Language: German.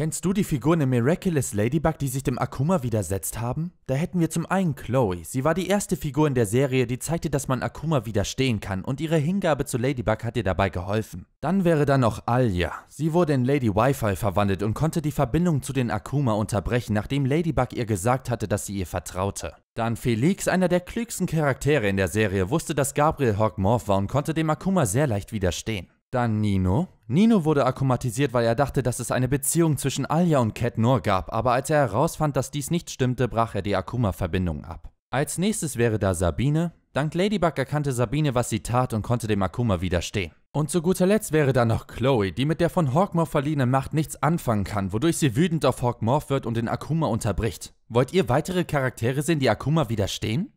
Kennst du die Figuren im Miraculous Ladybug, die sich dem Akuma widersetzt haben? Da hätten wir zum einen Chloe. Sie war die erste Figur in der Serie, die zeigte, dass man Akuma widerstehen kann und ihre Hingabe zu Ladybug hat ihr dabei geholfen. Dann wäre da noch Alia. Sie wurde in Lady Wi-Fi verwandelt und konnte die Verbindung zu den Akuma unterbrechen, nachdem Ladybug ihr gesagt hatte, dass sie ihr vertraute. Dann Felix, einer der klügsten Charaktere in der Serie, wusste, dass Gabriel Hawk Morph war und konnte dem Akuma sehr leicht widerstehen. Dann Nino. Nino wurde akkumatisiert, weil er dachte, dass es eine Beziehung zwischen Alia und Cat Noor gab, aber als er herausfand, dass dies nicht stimmte, brach er die Akuma-Verbindung ab. Als nächstes wäre da Sabine. Dank Ladybug erkannte Sabine, was sie tat und konnte dem Akuma widerstehen. Und zu guter Letzt wäre da noch Chloe, die mit der von Hawkmore verliehenen Macht nichts anfangen kann, wodurch sie wütend auf Hawkmore wird und den Akuma unterbricht. Wollt ihr weitere Charaktere sehen, die Akuma widerstehen?